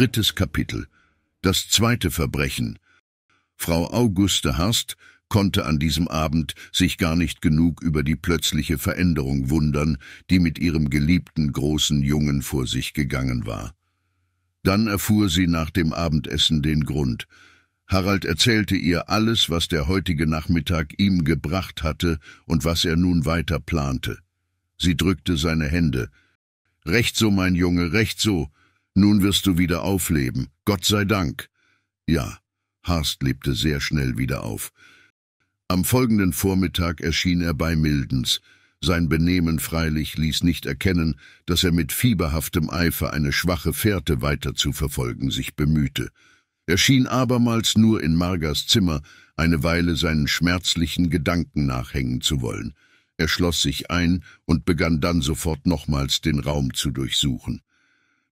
Drittes Kapitel. Das zweite Verbrechen. Frau Auguste Harst konnte an diesem Abend sich gar nicht genug über die plötzliche Veränderung wundern, die mit ihrem geliebten großen Jungen vor sich gegangen war. Dann erfuhr sie nach dem Abendessen den Grund. Harald erzählte ihr alles, was der heutige Nachmittag ihm gebracht hatte und was er nun weiter plante. Sie drückte seine Hände. Recht so, mein Junge, recht so. Nun wirst du wieder aufleben. Gott sei Dank. Ja, Harst lebte sehr schnell wieder auf. Am folgenden Vormittag erschien er bei Mildens. Sein Benehmen freilich ließ nicht erkennen, dass er mit fieberhaftem Eifer eine schwache Fährte weiter zu verfolgen sich bemühte. Er schien abermals nur in Margas Zimmer eine Weile seinen schmerzlichen Gedanken nachhängen zu wollen. Er schloss sich ein und begann dann sofort nochmals den Raum zu durchsuchen.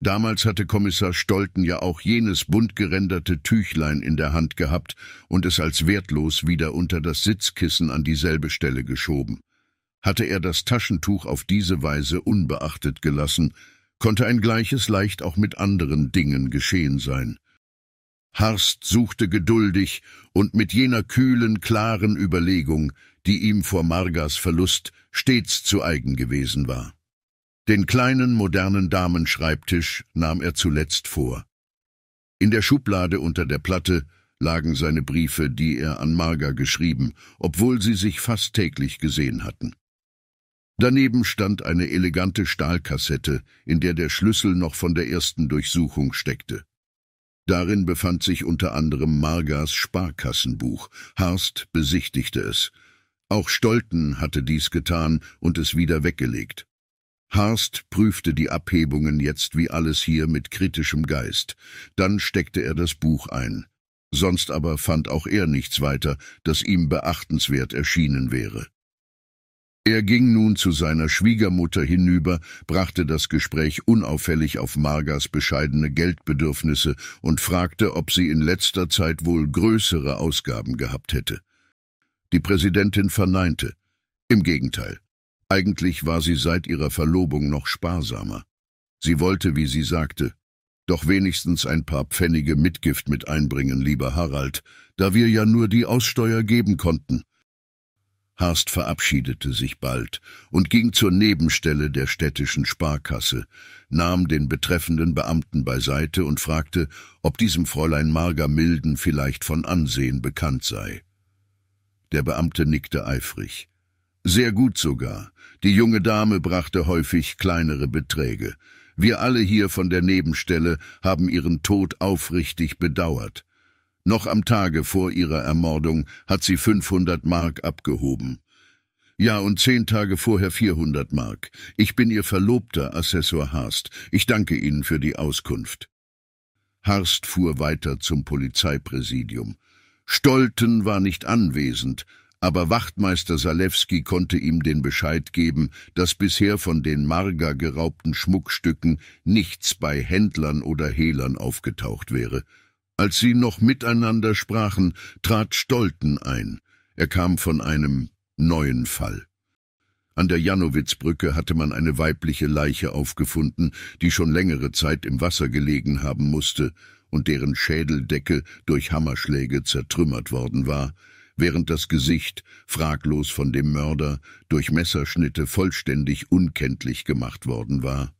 Damals hatte Kommissar Stolten ja auch jenes bunt geränderte Tüchlein in der Hand gehabt und es als wertlos wieder unter das Sitzkissen an dieselbe Stelle geschoben. Hatte er das Taschentuch auf diese Weise unbeachtet gelassen, konnte ein gleiches leicht auch mit anderen Dingen geschehen sein. Harst suchte geduldig und mit jener kühlen, klaren Überlegung, die ihm vor Margas Verlust stets zu eigen gewesen war. Den kleinen, modernen Damenschreibtisch nahm er zuletzt vor. In der Schublade unter der Platte lagen seine Briefe, die er an Marga geschrieben, obwohl sie sich fast täglich gesehen hatten. Daneben stand eine elegante Stahlkassette, in der der Schlüssel noch von der ersten Durchsuchung steckte. Darin befand sich unter anderem Margas Sparkassenbuch. Harst besichtigte es. Auch Stolten hatte dies getan und es wieder weggelegt. Harst prüfte die Abhebungen jetzt wie alles hier mit kritischem Geist. Dann steckte er das Buch ein. Sonst aber fand auch er nichts weiter, das ihm beachtenswert erschienen wäre. Er ging nun zu seiner Schwiegermutter hinüber, brachte das Gespräch unauffällig auf Margas bescheidene Geldbedürfnisse und fragte, ob sie in letzter Zeit wohl größere Ausgaben gehabt hätte. Die Präsidentin verneinte. Im Gegenteil. Eigentlich war sie seit ihrer Verlobung noch sparsamer. Sie wollte, wie sie sagte, doch wenigstens ein paar Pfennige Mitgift mit einbringen, lieber Harald, da wir ja nur die Aussteuer geben konnten. Harst verabschiedete sich bald und ging zur Nebenstelle der städtischen Sparkasse, nahm den betreffenden Beamten beiseite und fragte, ob diesem Fräulein Marga Milden vielleicht von Ansehen bekannt sei. Der Beamte nickte eifrig. Sehr gut sogar. Die junge Dame brachte häufig kleinere Beträge. Wir alle hier von der Nebenstelle haben ihren Tod aufrichtig bedauert. Noch am Tage vor ihrer Ermordung hat sie 500 Mark abgehoben. Ja, und zehn Tage vorher 400 Mark. Ich bin Ihr Verlobter, Assessor Harst. Ich danke Ihnen für die Auskunft. Harst fuhr weiter zum Polizeipräsidium. Stolten war nicht anwesend, aber Wachtmeister Salewski konnte ihm den Bescheid geben, dass bisher von den Marga geraubten Schmuckstücken nichts bei Händlern oder Hehlern aufgetaucht wäre. Als sie noch miteinander sprachen, trat Stolten ein. Er kam von einem neuen Fall. An der Janowitzbrücke hatte man eine weibliche Leiche aufgefunden, die schon längere Zeit im Wasser gelegen haben musste und deren Schädeldecke durch Hammerschläge zertrümmert worden war während das Gesicht, fraglos von dem Mörder, durch Messerschnitte vollständig unkenntlich gemacht worden war.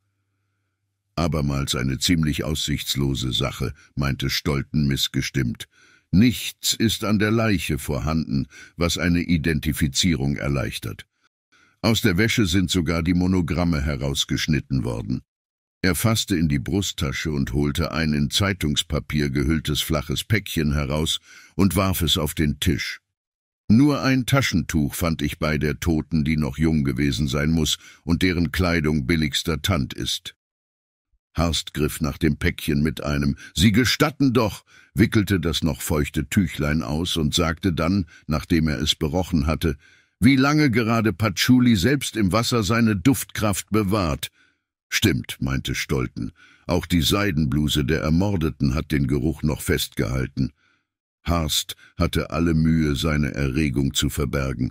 Abermals eine ziemlich aussichtslose Sache, meinte Stolten missgestimmt. Nichts ist an der Leiche vorhanden, was eine Identifizierung erleichtert. Aus der Wäsche sind sogar die Monogramme herausgeschnitten worden. Er fasste in die Brusttasche und holte ein in Zeitungspapier gehülltes flaches Päckchen heraus und warf es auf den Tisch. Nur ein Taschentuch fand ich bei der Toten, die noch jung gewesen sein muss und deren Kleidung billigster Tand ist. Harst griff nach dem Päckchen mit einem »Sie gestatten doch«, wickelte das noch feuchte Tüchlein aus und sagte dann, nachdem er es berochen hatte, »Wie lange gerade Patchouli selbst im Wasser seine Duftkraft bewahrt«, Stimmt, meinte Stolten. Auch die Seidenbluse der Ermordeten hat den Geruch noch festgehalten. Harst hatte alle Mühe, seine Erregung zu verbergen.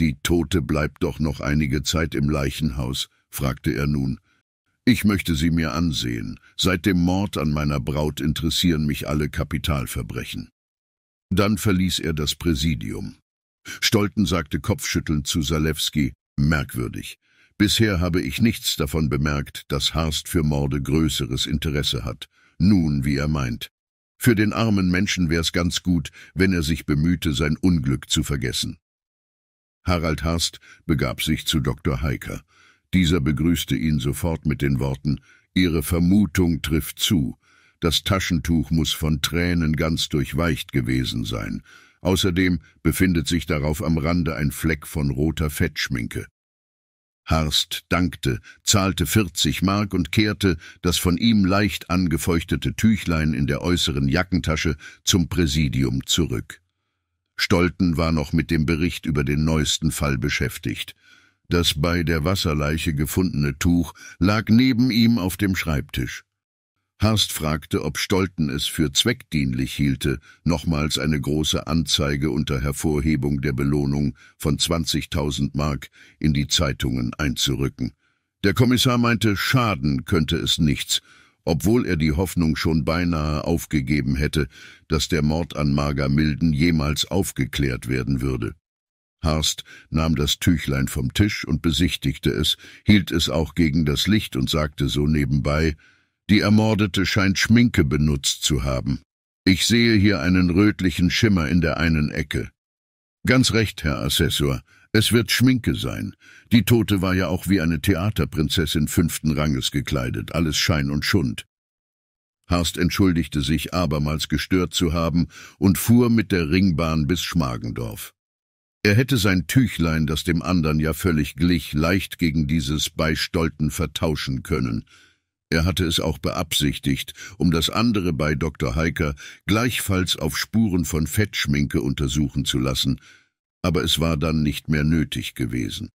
Die Tote bleibt doch noch einige Zeit im Leichenhaus, fragte er nun. Ich möchte sie mir ansehen. Seit dem Mord an meiner Braut interessieren mich alle Kapitalverbrechen. Dann verließ er das Präsidium. Stolten sagte kopfschüttelnd zu Salewski, merkwürdig. Bisher habe ich nichts davon bemerkt, dass Harst für Morde größeres Interesse hat. Nun, wie er meint. Für den armen Menschen wär's ganz gut, wenn er sich bemühte, sein Unglück zu vergessen. Harald Harst begab sich zu Dr. Heiker. Dieser begrüßte ihn sofort mit den Worten, Ihre Vermutung trifft zu. Das Taschentuch muss von Tränen ganz durchweicht gewesen sein. Außerdem befindet sich darauf am Rande ein Fleck von roter Fettschminke. Harst dankte, zahlte 40 Mark und kehrte das von ihm leicht angefeuchtete Tüchlein in der äußeren Jackentasche zum Präsidium zurück. Stolten war noch mit dem Bericht über den neuesten Fall beschäftigt. Das bei der Wasserleiche gefundene Tuch lag neben ihm auf dem Schreibtisch. Harst fragte, ob Stolten es für zweckdienlich hielte, nochmals eine große Anzeige unter Hervorhebung der Belohnung von 20.000 Mark in die Zeitungen einzurücken. Der Kommissar meinte, schaden könnte es nichts, obwohl er die Hoffnung schon beinahe aufgegeben hätte, dass der Mord an Marga Milden jemals aufgeklärt werden würde. Harst nahm das Tüchlein vom Tisch und besichtigte es, hielt es auch gegen das Licht und sagte so nebenbei, die Ermordete scheint Schminke benutzt zu haben. Ich sehe hier einen rötlichen Schimmer in der einen Ecke. Ganz recht, Herr Assessor, es wird Schminke sein. Die Tote war ja auch wie eine Theaterprinzessin fünften Ranges gekleidet, alles Schein und Schund. Harst entschuldigte sich, abermals gestört zu haben, und fuhr mit der Ringbahn bis Schmargendorf. Er hätte sein Tüchlein, das dem anderen ja völlig glich, leicht gegen dieses Beistolten vertauschen können. Er hatte es auch beabsichtigt, um das andere bei Dr. Heiker gleichfalls auf Spuren von Fettschminke untersuchen zu lassen, aber es war dann nicht mehr nötig gewesen.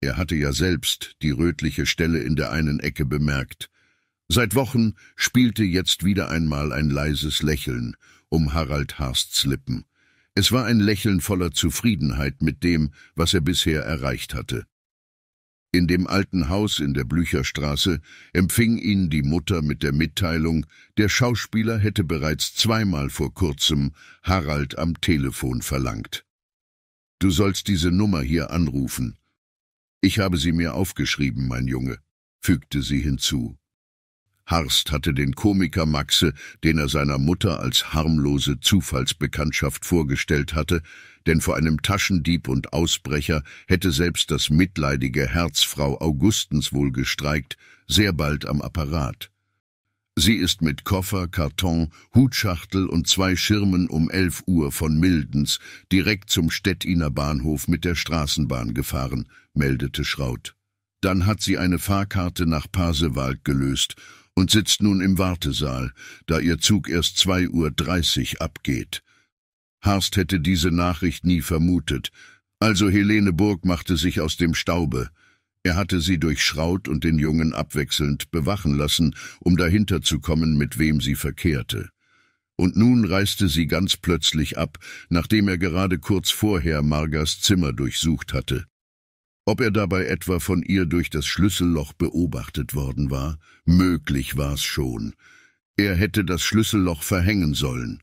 Er hatte ja selbst die rötliche Stelle in der einen Ecke bemerkt. Seit Wochen spielte jetzt wieder einmal ein leises Lächeln um Harald Harsts Lippen. Es war ein Lächeln voller Zufriedenheit mit dem, was er bisher erreicht hatte. In dem alten Haus in der Blücherstraße empfing ihn die Mutter mit der Mitteilung, der Schauspieler hätte bereits zweimal vor kurzem Harald am Telefon verlangt. Du sollst diese Nummer hier anrufen. Ich habe sie mir aufgeschrieben, mein Junge, fügte sie hinzu. Harst hatte den Komiker Maxe, den er seiner Mutter als harmlose Zufallsbekanntschaft vorgestellt hatte, denn vor einem Taschendieb und Ausbrecher hätte selbst das mitleidige Herzfrau Augustens wohl gestreikt, sehr bald am Apparat. Sie ist mit Koffer, Karton, Hutschachtel und zwei Schirmen um elf Uhr von Mildens direkt zum Stettiner Bahnhof mit der Straßenbahn gefahren, meldete Schraut. Dann hat sie eine Fahrkarte nach Pasewalk gelöst und sitzt nun im Wartesaal, da ihr Zug erst zwei Uhr dreißig abgeht. Harst hätte diese Nachricht nie vermutet, also Helene Burg machte sich aus dem Staube. Er hatte sie durch Schraut und den Jungen abwechselnd bewachen lassen, um dahinter zu kommen, mit wem sie verkehrte. Und nun reiste sie ganz plötzlich ab, nachdem er gerade kurz vorher Margas Zimmer durchsucht hatte. Ob er dabei etwa von ihr durch das Schlüsselloch beobachtet worden war, möglich war's schon. Er hätte das Schlüsselloch verhängen sollen.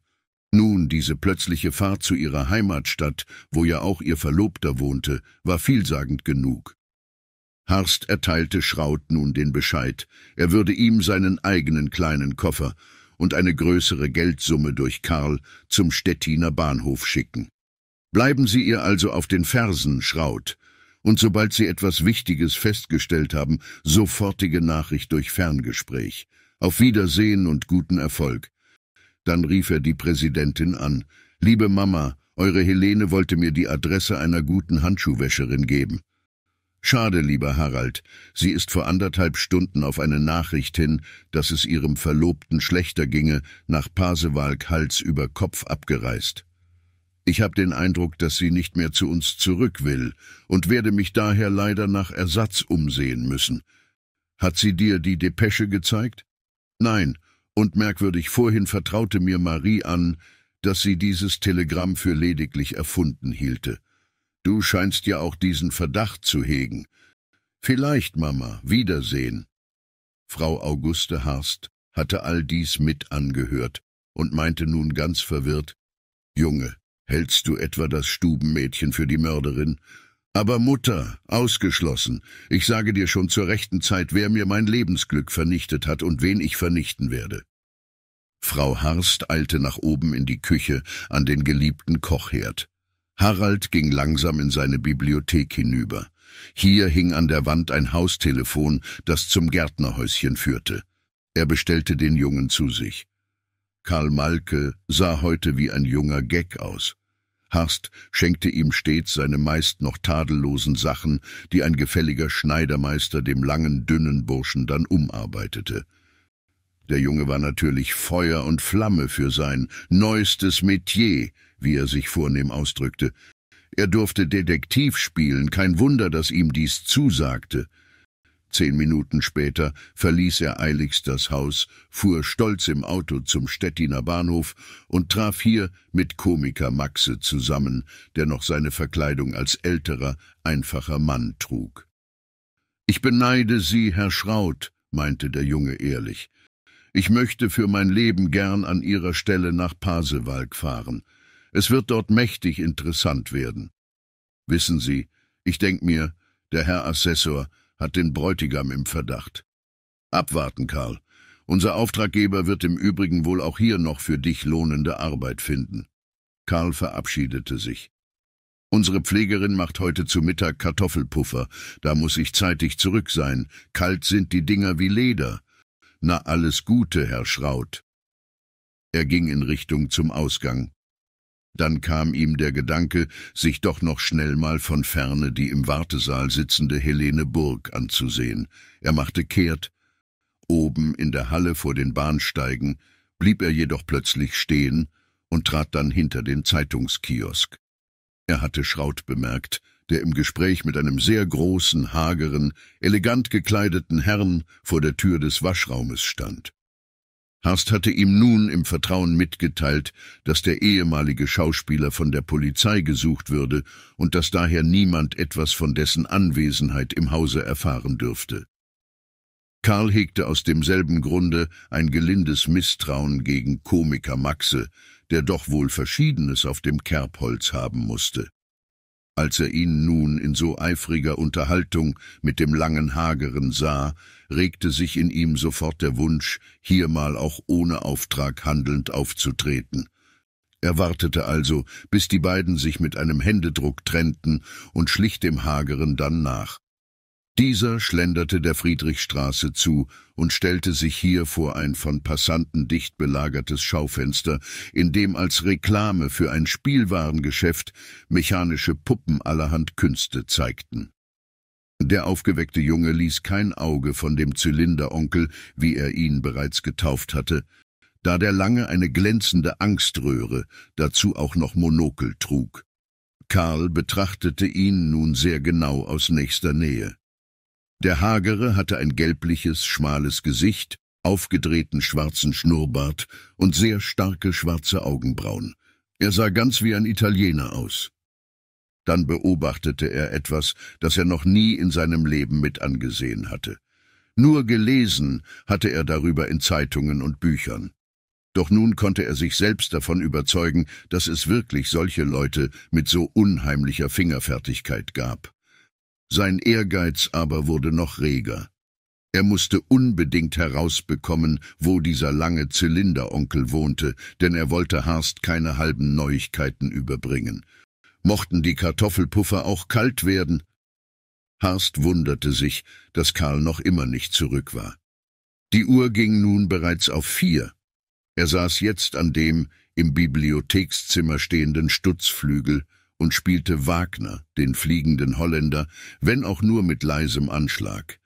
Nun, diese plötzliche Fahrt zu ihrer Heimatstadt, wo ja auch ihr Verlobter wohnte, war vielsagend genug. Harst erteilte Schraut nun den Bescheid, er würde ihm seinen eigenen kleinen Koffer und eine größere Geldsumme durch Karl zum Stettiner Bahnhof schicken. Bleiben Sie ihr also auf den Fersen, Schraut, und sobald sie etwas Wichtiges festgestellt haben, sofortige Nachricht durch Ferngespräch. Auf Wiedersehen und guten Erfolg. Dann rief er die Präsidentin an. Liebe Mama, eure Helene wollte mir die Adresse einer guten Handschuhwäscherin geben. Schade, lieber Harald, sie ist vor anderthalb Stunden auf eine Nachricht hin, dass es ihrem Verlobten schlechter ginge, nach Pasewalk Hals über Kopf abgereist. Ich habe den Eindruck, dass sie nicht mehr zu uns zurück will und werde mich daher leider nach Ersatz umsehen müssen. Hat sie dir die Depesche gezeigt? Nein, und merkwürdig, vorhin vertraute mir Marie an, dass sie dieses Telegramm für lediglich erfunden hielte. Du scheinst ja auch diesen Verdacht zu hegen. Vielleicht, Mama, Wiedersehen. Frau Auguste Harst hatte all dies mit angehört und meinte nun ganz verwirrt, Junge, Hältst du etwa das Stubenmädchen für die Mörderin? Aber Mutter, ausgeschlossen. Ich sage dir schon zur rechten Zeit, wer mir mein Lebensglück vernichtet hat und wen ich vernichten werde. Frau Harst eilte nach oben in die Küche an den geliebten Kochherd. Harald ging langsam in seine Bibliothek hinüber. Hier hing an der Wand ein Haustelefon, das zum Gärtnerhäuschen führte. Er bestellte den Jungen zu sich. Karl Malke sah heute wie ein junger Geck aus. Harst schenkte ihm stets seine meist noch tadellosen Sachen, die ein gefälliger Schneidermeister dem langen, dünnen Burschen dann umarbeitete. Der Junge war natürlich Feuer und Flamme für sein neuestes Metier, wie er sich vornehm ausdrückte. Er durfte Detektiv spielen, kein Wunder, dass ihm dies zusagte. Zehn Minuten später verließ er eiligst das Haus, fuhr stolz im Auto zum Stettiner Bahnhof und traf hier mit Komiker Maxe zusammen, der noch seine Verkleidung als älterer, einfacher Mann trug. Ich beneide Sie, Herr Schraut, meinte der Junge ehrlich. Ich möchte für mein Leben gern an Ihrer Stelle nach Pasewalk fahren. Es wird dort mächtig interessant werden. Wissen Sie, ich denke mir, der Herr Assessor hat den Bräutigam im Verdacht. Abwarten, Karl. Unser Auftraggeber wird im Übrigen wohl auch hier noch für dich lohnende Arbeit finden. Karl verabschiedete sich. Unsere Pflegerin macht heute zu Mittag Kartoffelpuffer. Da muss ich zeitig zurück sein. Kalt sind die Dinger wie Leder. Na, alles Gute, Herr Schraut. Er ging in Richtung zum Ausgang. Dann kam ihm der Gedanke, sich doch noch schnell mal von ferne die im Wartesaal sitzende Helene Burg anzusehen. Er machte kehrt. Oben in der Halle vor den Bahnsteigen blieb er jedoch plötzlich stehen und trat dann hinter den Zeitungskiosk. Er hatte Schraut bemerkt, der im Gespräch mit einem sehr großen, hageren, elegant gekleideten Herrn vor der Tür des Waschraumes stand. Harst hatte ihm nun im Vertrauen mitgeteilt, dass der ehemalige Schauspieler von der Polizei gesucht würde und dass daher niemand etwas von dessen Anwesenheit im Hause erfahren dürfte. Karl hegte aus demselben Grunde ein gelindes Misstrauen gegen Komiker Maxe, der doch wohl Verschiedenes auf dem Kerbholz haben musste. Als er ihn nun in so eifriger Unterhaltung mit dem langen Hageren sah, regte sich in ihm sofort der Wunsch, hier mal auch ohne Auftrag handelnd aufzutreten. Er wartete also, bis die beiden sich mit einem Händedruck trennten und schlich dem Hageren dann nach. Dieser schlenderte der Friedrichstraße zu und stellte sich hier vor ein von Passanten dicht belagertes Schaufenster, in dem als Reklame für ein Spielwarengeschäft mechanische Puppen allerhand Künste zeigten. Der aufgeweckte Junge ließ kein Auge von dem Zylinderonkel, wie er ihn bereits getauft hatte, da der lange eine glänzende Angströhre, dazu auch noch Monokel trug. Karl betrachtete ihn nun sehr genau aus nächster Nähe. Der Hagere hatte ein gelbliches, schmales Gesicht, aufgedrehten schwarzen Schnurrbart und sehr starke schwarze Augenbrauen. Er sah ganz wie ein Italiener aus. Dann beobachtete er etwas, das er noch nie in seinem Leben mit angesehen hatte. Nur gelesen hatte er darüber in Zeitungen und Büchern. Doch nun konnte er sich selbst davon überzeugen, dass es wirklich solche Leute mit so unheimlicher Fingerfertigkeit gab. Sein Ehrgeiz aber wurde noch reger. Er musste unbedingt herausbekommen, wo dieser lange Zylinderonkel wohnte, denn er wollte Harst keine halben Neuigkeiten überbringen. Mochten die Kartoffelpuffer auch kalt werden? Harst wunderte sich, dass Karl noch immer nicht zurück war. Die Uhr ging nun bereits auf vier. Er saß jetzt an dem im Bibliothekszimmer stehenden Stutzflügel, und spielte Wagner, den fliegenden Holländer, wenn auch nur mit leisem Anschlag.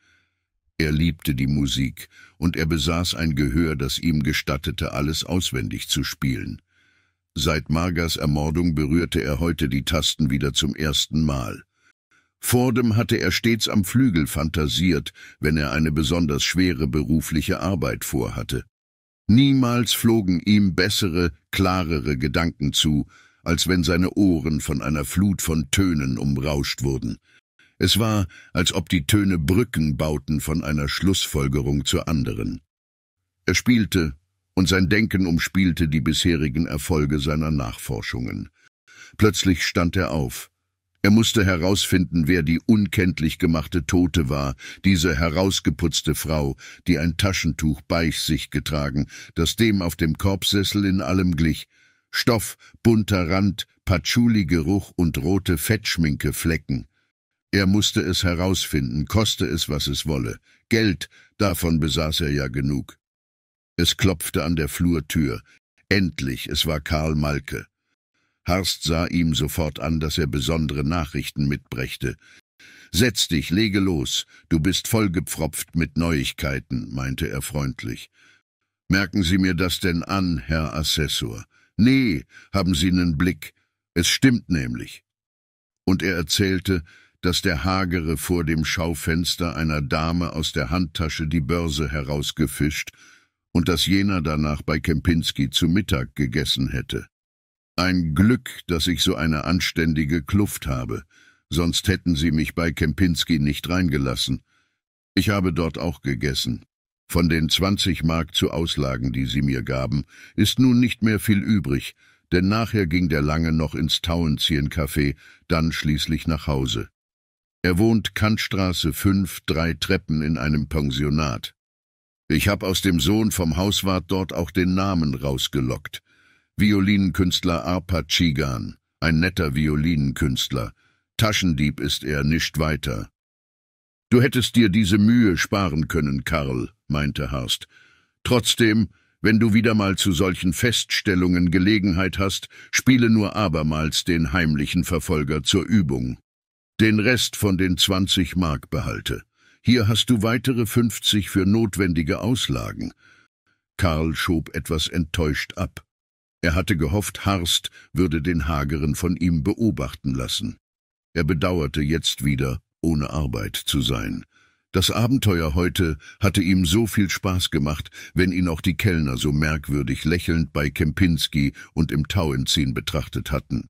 Er liebte die Musik, und er besaß ein Gehör, das ihm gestattete, alles auswendig zu spielen. Seit Margas Ermordung berührte er heute die Tasten wieder zum ersten Mal. Fordem hatte er stets am Flügel fantasiert, wenn er eine besonders schwere berufliche Arbeit vorhatte. Niemals flogen ihm bessere, klarere Gedanken zu, als wenn seine Ohren von einer Flut von Tönen umrauscht wurden. Es war, als ob die Töne Brücken bauten von einer Schlussfolgerung zur anderen. Er spielte, und sein Denken umspielte die bisherigen Erfolge seiner Nachforschungen. Plötzlich stand er auf. Er musste herausfinden, wer die unkenntlich gemachte Tote war, diese herausgeputzte Frau, die ein Taschentuch bei sich getragen, das dem auf dem Korbsessel in allem glich, Stoff, bunter Rand, Patchouli-Geruch und rote Fettschminkeflecken. Er musste es herausfinden, koste es, was es wolle. Geld, davon besaß er ja genug. Es klopfte an der Flurtür. Endlich, es war Karl Malke. Harst sah ihm sofort an, dass er besondere Nachrichten mitbrächte. Setz dich, lege los, du bist vollgepfropft mit Neuigkeiten, meinte er freundlich. Merken Sie mir das denn an, Herr Assessor. Nee, haben Sie nen Blick. Es stimmt nämlich. Und er erzählte, dass der Hagere vor dem Schaufenster einer Dame aus der Handtasche die Börse herausgefischt und dass jener danach bei Kempinski zu Mittag gegessen hätte. Ein Glück, dass ich so eine anständige Kluft habe, sonst hätten sie mich bei Kempinski nicht reingelassen. Ich habe dort auch gegessen. Von den 20 Mark zu Auslagen, die sie mir gaben, ist nun nicht mehr viel übrig, denn nachher ging der Lange noch ins Tauenziehen-Café, dann schließlich nach Hause. Er wohnt Kantstraße 5, drei Treppen in einem Pensionat. Ich hab aus dem Sohn vom Hauswart dort auch den Namen rausgelockt. Violinenkünstler Arpa Chigan, ein netter Violinenkünstler. Taschendieb ist er, nicht weiter. Du hättest dir diese Mühe sparen können, Karl, meinte Harst. Trotzdem, wenn du wieder mal zu solchen Feststellungen Gelegenheit hast, spiele nur abermals den heimlichen Verfolger zur Übung. Den Rest von den zwanzig Mark behalte. Hier hast du weitere fünfzig für notwendige Auslagen. Karl schob etwas enttäuscht ab. Er hatte gehofft, Harst würde den Hageren von ihm beobachten lassen. Er bedauerte jetzt wieder, ohne Arbeit zu sein. Das Abenteuer heute hatte ihm so viel Spaß gemacht, wenn ihn auch die Kellner so merkwürdig lächelnd bei Kempinski und im Tauentzin betrachtet hatten.